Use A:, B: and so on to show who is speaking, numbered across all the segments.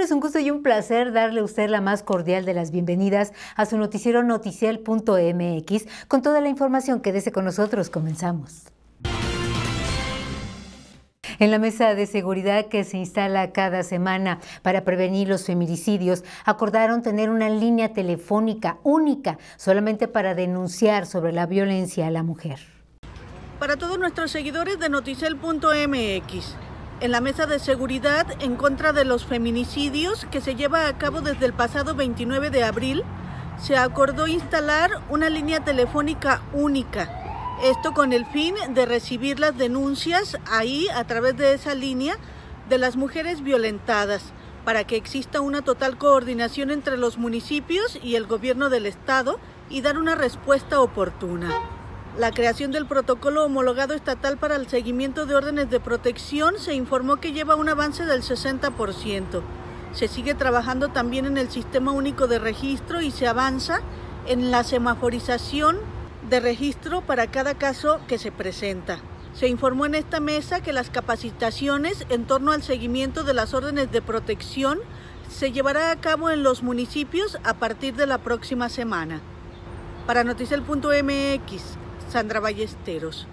A: es un gusto y un placer darle a usted la más cordial de las bienvenidas a su noticiero noticiel.mx con toda la información. que desee con nosotros, comenzamos. En la mesa de seguridad que se instala cada semana para prevenir los feminicidios, acordaron tener una línea telefónica única solamente para denunciar sobre la violencia a la mujer.
B: Para todos nuestros seguidores de Noticiel.mx en la mesa de seguridad en contra de los feminicidios que se lleva a cabo desde el pasado 29 de abril, se acordó instalar una línea telefónica única. Esto con el fin de recibir las denuncias ahí a través de esa línea de las mujeres violentadas para que exista una total coordinación entre los municipios y el gobierno del estado y dar una respuesta oportuna la creación del protocolo homologado estatal para el seguimiento de órdenes de protección se informó que lleva un avance del 60%. Se sigue trabajando también en el sistema único de registro y se avanza en la semaforización de registro para cada caso que se presenta. Se informó en esta mesa que las capacitaciones en torno al seguimiento de las órdenes de protección se llevará a cabo en los municipios a partir de la próxima semana. Para Noticel.mx, Sandra Ballesteros.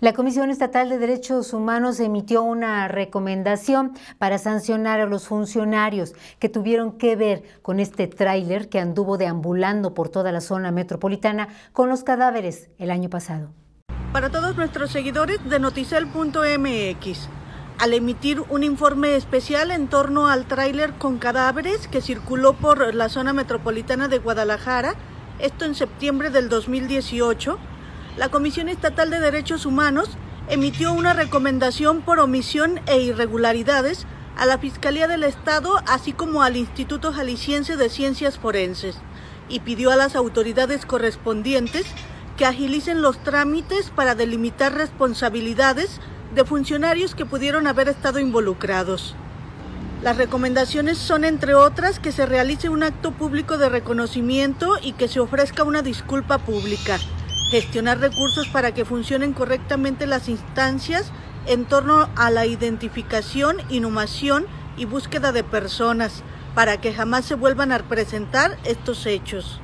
A: La Comisión Estatal de Derechos Humanos emitió una recomendación para sancionar a los funcionarios que tuvieron que ver con este tráiler que anduvo deambulando por toda la zona metropolitana con los cadáveres el año pasado.
B: Para todos nuestros seguidores de noticel.mx, al emitir un informe especial en torno al tráiler con cadáveres que circuló por la zona metropolitana de Guadalajara, esto en septiembre del 2018, la Comisión Estatal de Derechos Humanos emitió una recomendación por omisión e irregularidades a la Fiscalía del Estado, así como al Instituto Jalisciense de Ciencias Forenses, y pidió a las autoridades correspondientes que agilicen los trámites para delimitar responsabilidades de funcionarios que pudieron haber estado involucrados. Las recomendaciones son, entre otras, que se realice un acto público de reconocimiento y que se ofrezca una disculpa pública, gestionar recursos para que funcionen correctamente las instancias en torno a la identificación, inhumación y búsqueda de personas, para que jamás se vuelvan a presentar estos hechos.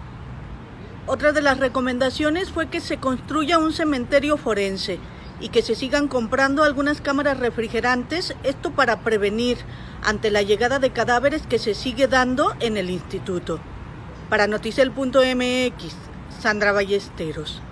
B: Otra de las recomendaciones fue que se construya un cementerio forense, y que se sigan comprando algunas cámaras refrigerantes, esto para prevenir ante la llegada de cadáveres que se sigue dando en el instituto. Para noticel.mx, Sandra Ballesteros.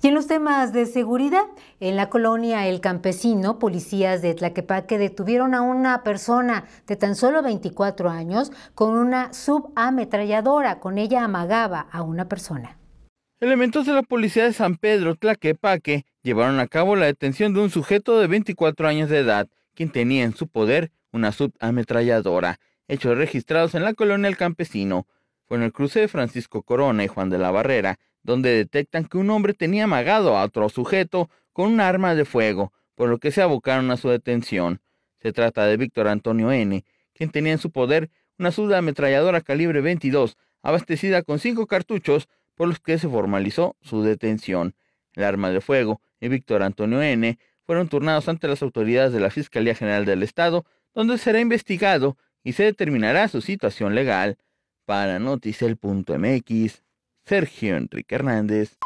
A: Y en los temas de seguridad, en la colonia El Campesino, policías de Tlaquepaque detuvieron a una persona de tan solo 24 años con una subametralladora. Con ella amagaba a una persona.
C: Elementos de la policía de San Pedro Tlaquepaque llevaron a cabo la detención de un sujeto de 24 años de edad, quien tenía en su poder una sub-ametralladora, hechos registrados en la colonia El Campesino. Fue en el cruce de Francisco Corona y Juan de la Barrera, donde detectan que un hombre tenía amagado a otro sujeto con un arma de fuego, por lo que se abocaron a su detención. Se trata de Víctor Antonio N., quien tenía en su poder una subametralladora calibre 22, abastecida con cinco cartuchos por los que se formalizó su detención. El arma de fuego y Víctor Antonio N. fueron turnados ante las autoridades de la Fiscalía General del Estado, donde será investigado y se determinará su situación legal. Para Noticel.mx, Sergio Enrique Hernández.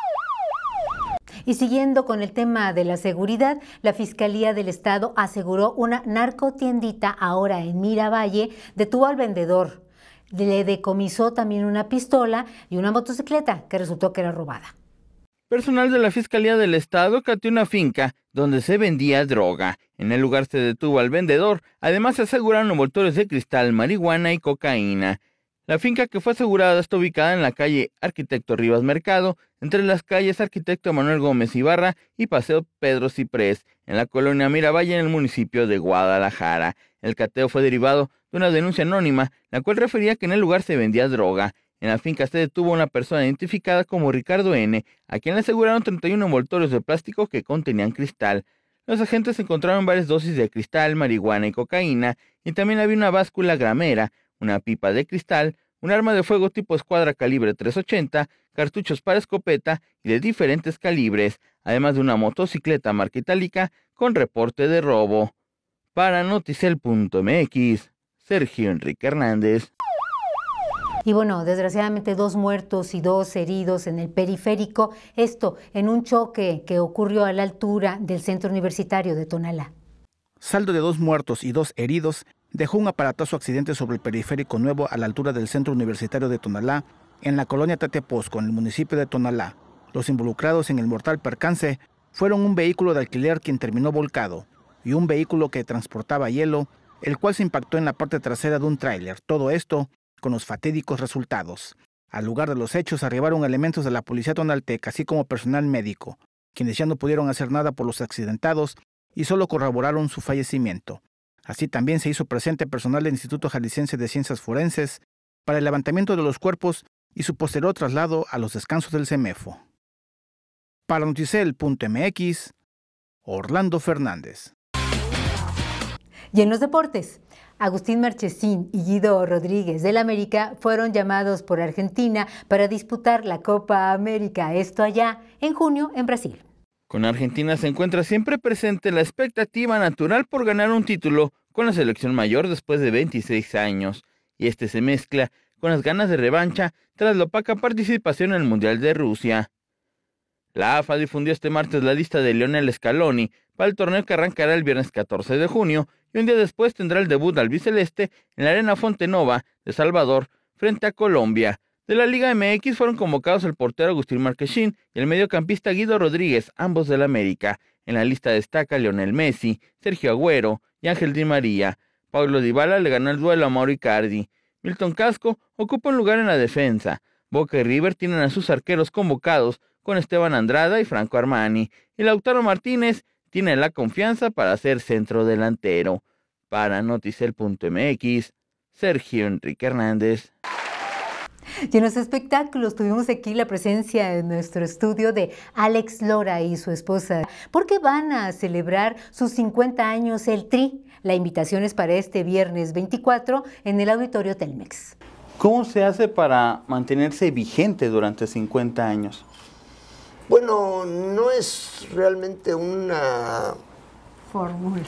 A: Y siguiendo con el tema de la seguridad, la Fiscalía del Estado aseguró una narcotiendita ahora en Miravalle, detuvo al vendedor, le decomisó también una pistola y una motocicleta que resultó que era robada.
C: Personal de la Fiscalía del Estado cateó una finca donde se vendía droga. En el lugar se detuvo al vendedor. Además se aseguraron voltores de cristal, marihuana y cocaína. La finca que fue asegurada está ubicada en la calle Arquitecto Rivas Mercado, entre las calles Arquitecto Manuel Gómez Ibarra y Paseo Pedro Ciprés, en la colonia Miravalle, en el municipio de Guadalajara. El cateo fue derivado de una denuncia anónima, la cual refería que en el lugar se vendía droga. En la finca se detuvo a una persona identificada como Ricardo N., a quien le aseguraron 31 envoltorios de plástico que contenían cristal. Los agentes encontraron varias dosis de cristal, marihuana y cocaína, y también había una báscula gramera, una pipa de cristal, un arma de fuego tipo escuadra calibre 380, cartuchos para escopeta y de diferentes calibres, además de una motocicleta marca itálica con reporte de robo. Para noticel.mx Sergio Enrique Hernández.
A: Y bueno, desgraciadamente dos muertos y dos heridos en el periférico, esto en un choque que ocurrió a la altura del centro universitario de Tonalá.
C: Saldo de dos muertos y dos heridos dejó un aparatoso accidente sobre el periférico nuevo a la altura del centro universitario de Tonalá, en la colonia Tateposco, en el municipio de Tonalá. Los involucrados en el mortal percance fueron un vehículo de alquiler quien terminó volcado y un vehículo que transportaba hielo el cual se impactó en la parte trasera de un tráiler. Todo esto con los fatídicos resultados. Al lugar de los hechos arribaron elementos de la policía tonalteca, así como personal médico, quienes ya no pudieron hacer nada por los accidentados y solo corroboraron su fallecimiento. Así también se hizo presente personal del Instituto Jalisciense de Ciencias Forenses para el levantamiento de los cuerpos y su posterior traslado a los descansos del CEMEFO. Para Noticel.mx, Orlando Fernández.
A: Y en los deportes, Agustín Marchesín y Guido Rodríguez del América fueron llamados por Argentina para disputar la Copa América, esto allá en junio en Brasil.
C: Con Argentina se encuentra siempre presente la expectativa natural por ganar un título con la selección mayor después de 26 años, y este se mezcla con las ganas de revancha tras la opaca participación en el Mundial de Rusia. La AFA difundió este martes la lista de Lionel Scaloni para el torneo que arrancará el viernes 14 de junio y un día después tendrá el debut al biceleste en la Arena Fontenova de Salvador frente a Colombia. De la Liga MX fueron convocados el portero Agustín Marquesín y el mediocampista Guido Rodríguez, ambos del América. En la lista destaca Lionel Messi, Sergio Agüero y Ángel Di María. Pablo Dybala le ganó el duelo a Mauro Icardi. Milton Casco ocupa un lugar en la defensa. Boca y River tienen a sus arqueros convocados con Esteban Andrada y Franco Armani, El Lautaro Martínez tiene la confianza para ser centro delantero. Para noticel.mx, Sergio Enrique Hernández.
A: Y en espectáculos tuvimos aquí la presencia en nuestro estudio de Alex Lora y su esposa, porque van a celebrar sus 50 años el TRI. La invitación es para este viernes 24 en el auditorio Telmex.
C: ¿Cómo se hace para mantenerse vigente durante 50 años?
D: Bueno, no es realmente una fórmula.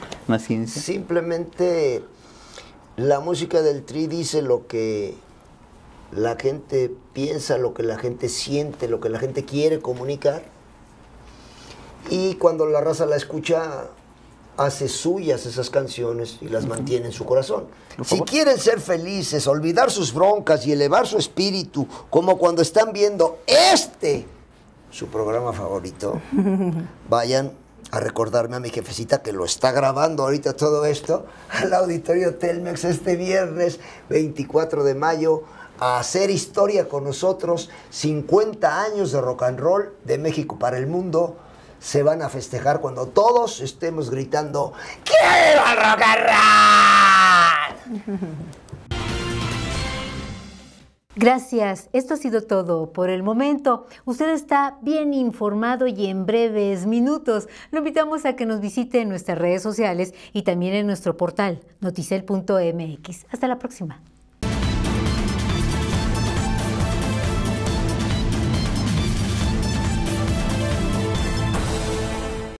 D: Simplemente la música del tri dice lo que la gente piensa, lo que la gente siente, lo que la gente quiere comunicar. Y cuando la raza la escucha, hace suyas esas canciones y las mantiene en su corazón. Si quieren ser felices, olvidar sus broncas y elevar su espíritu, como cuando están viendo este su programa favorito, vayan a recordarme a mi jefecita que lo está grabando ahorita todo esto al auditorio Telmex este viernes 24 de mayo a hacer historia con nosotros 50 años de rock and roll de México para el mundo se van a festejar cuando todos estemos gritando quiero rock and roll
A: Gracias, esto ha sido todo por el momento. Usted está bien informado y en breves minutos lo invitamos a que nos visite en nuestras redes sociales y también en nuestro portal noticel.mx. Hasta la próxima.